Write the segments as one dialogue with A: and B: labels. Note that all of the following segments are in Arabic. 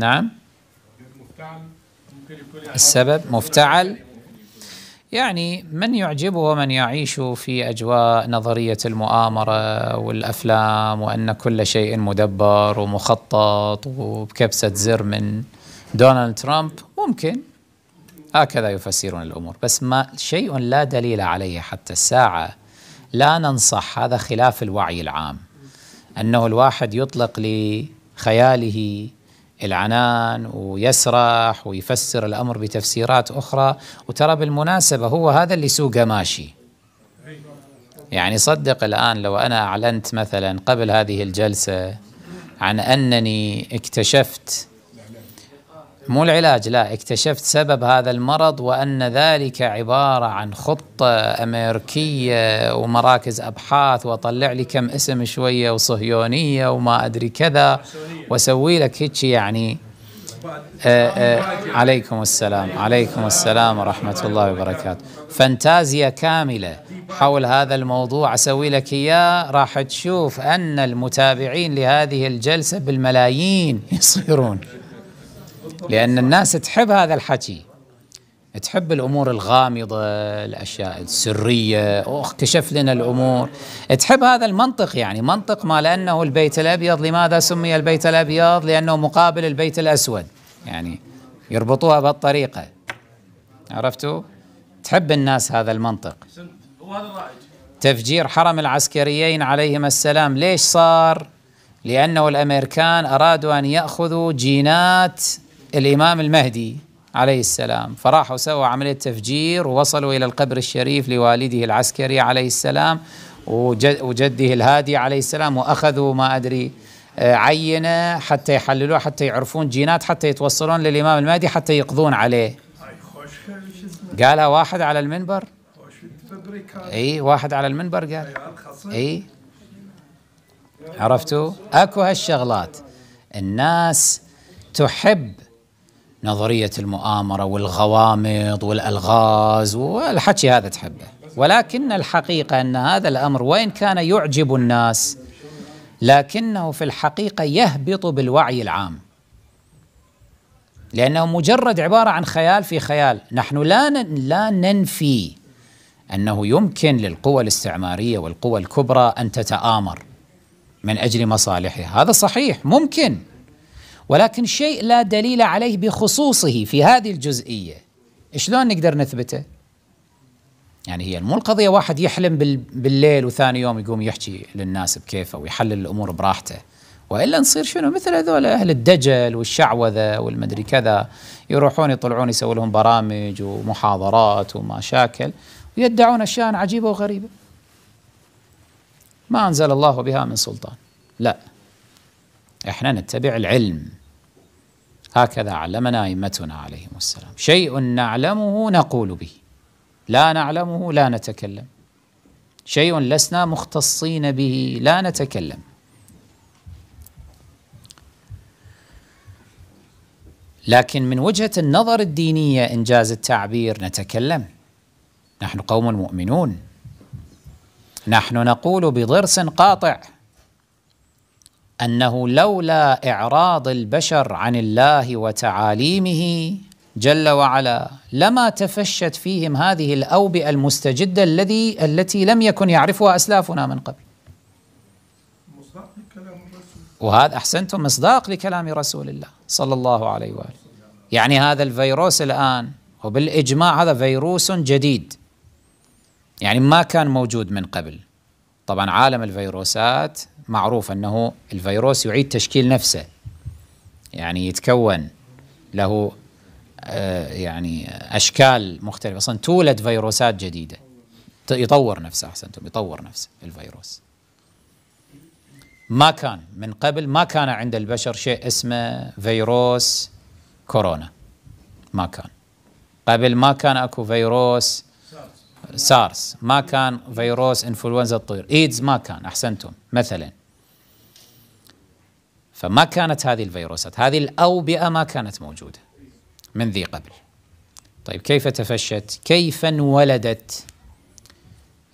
A: نعم السبب مفتعل يعني من يعجبه من يعيش في أجواء نظرية المؤامرة والأفلام وأن كل شيء مدبر ومخطط وبكبسة زر من دونالد ترامب ممكن هكذا يفسرون الأمور بس ما شيء لا دليل عليه حتى الساعة لا ننصح هذا خلاف الوعي العام أنه الواحد يطلق لخياله العنان ويسرح ويفسر الأمر بتفسيرات أخرى وترى بالمناسبة هو هذا اللي سوقه ماشي يعني صدق الآن لو أنا أعلنت مثلا قبل هذه الجلسة عن أنني اكتشفت مو العلاج لا اكتشفت سبب هذا المرض وأن ذلك عبارة عن خطة أمريكية ومراكز أبحاث وطلع لي كم اسم شوية وصهيونية وما أدري كذا وسوي لك هيجي يعني آه، آه، عليكم السلام عليكم السلام ورحمة الله وبركاته فانتازيا كاملة حول هذا الموضوع أسوي لك إياه راح تشوف أن المتابعين لهذه الجلسة بالملايين يصيرون لأن الناس تحب هذا الحكي تحب الأمور الغامضة الأشياء السرية أوه كشف لنا الأمور تحب هذا المنطق يعني منطق ما لأنه البيت الأبيض لماذا سمي البيت الأبيض لأنه مقابل البيت الأسود يعني يربطوها بالطريقة عرفتوا تحب الناس هذا المنطق تفجير حرم العسكريين عليهم السلام ليش صار لأنه الأمريكان أرادوا أن يأخذوا جينات الإمام المهدي عليه السلام فراحوا سووا عملية تفجير ووصلوا إلى القبر الشريف لوالده العسكري عليه السلام وجده الهادي عليه السلام وأخذوا ما أدري آه، عينة حتى يحللوا حتى يعرفون جينات حتى يتوصلون للإمام المهدي حتى يقضون عليه قالها واحد على المنبر اي واحد على المنبر قال اي عرفتوا اكو هالشغلات الناس تحب نظرية المؤامرة والغوامض والألغاز والحكي هذا تحبه ولكن الحقيقة أن هذا الأمر وإن كان يعجب الناس لكنه في الحقيقة يهبط بالوعي العام لأنه مجرد عبارة عن خيال في خيال نحن لا لا ننفي أنه يمكن للقوى الاستعمارية والقوى الكبرى أن تتآمر من أجل مصالحها هذا صحيح ممكن ولكن شيء لا دليل عليه بخصوصه في هذه الجزئيه شلون نقدر نثبته؟ يعني هي مو القضيه واحد يحلم بالليل وثاني يوم يقوم يحكي للناس بكيفه ويحلل الامور براحته والا نصير شنو مثل هذول اهل الدجل والشعوذه والمدري كذا يروحون يطلعون يسوي لهم برامج ومحاضرات ومشاكل ويدعون اشياء عجيبه وغريبه. ما انزل الله بها من سلطان. لا. احنا نتبع العلم. هكذا علمنا أئمتنا عليهم السلام شيء نعلمه نقول به لا نعلمه لا نتكلم شيء لسنا مختصين به لا نتكلم لكن من وجهة النظر الدينية إن جاز التعبير نتكلم نحن قوم مؤمنون نحن نقول بضرس قاطع أنه لولا إعراض البشر عن الله وتعاليمه جل وعلا لما تفشت فيهم هذه الأوبئة المستجدة الذي التي لم يكن يعرفها أسلافنا من قبل وهذا أحسنتم مصداق لكلام رسول الله صلى الله عليه وآله يعني هذا الفيروس الآن وبالإجماع هذا فيروس جديد يعني ما كان موجود من قبل طبعا عالم الفيروسات معروف أنه الفيروس يعيد تشكيل نفسه يعني يتكون له آه، يعني أشكال مختلفة أصلا تولد فيروسات جديدة يطور نفسه أحسنتم يطور نفسه الفيروس ما كان من قبل ما كان عند البشر شيء اسمه فيروس كورونا ما كان قبل ما كان اكو فيروس سارس ما كان فيروس انفلونزا الطير ايدز ما كان احسنتم مثلا فما كانت هذه الفيروسات هذه الاوبئه ما كانت موجوده من ذي قبل طيب كيف تفشت كيف انولدت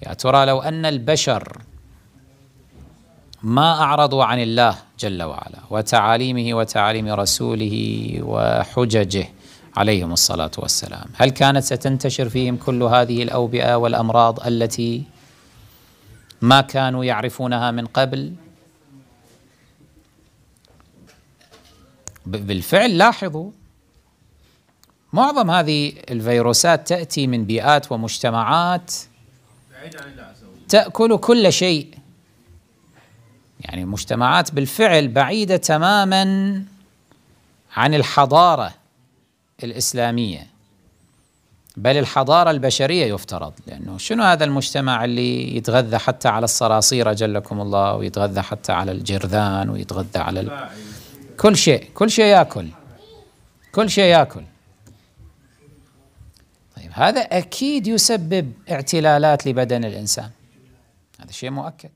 A: يا ترى لو ان البشر ما اعرضوا عن الله جل وعلا وتعاليمه وتعاليم رسوله وحججه عليهم الصلاة والسلام هل كانت ستنتشر فيهم كل هذه الأوبئة والأمراض التي ما كانوا يعرفونها من قبل بالفعل لاحظوا معظم هذه الفيروسات تأتي من بيئات ومجتمعات تأكل كل شيء يعني مجتمعات بالفعل بعيدة تماما عن الحضارة الإسلامية بل الحضارة البشرية يفترض لأنه شنو هذا المجتمع اللي يتغذى حتى على الصراصير جلكم الله ويتغذى حتى على الجرذان ويتغذى على ال... كل شيء كل شيء ياكل كل شيء ياكل طيب هذا أكيد يسبب اعتلالات لبدن الإنسان هذا شيء مؤكد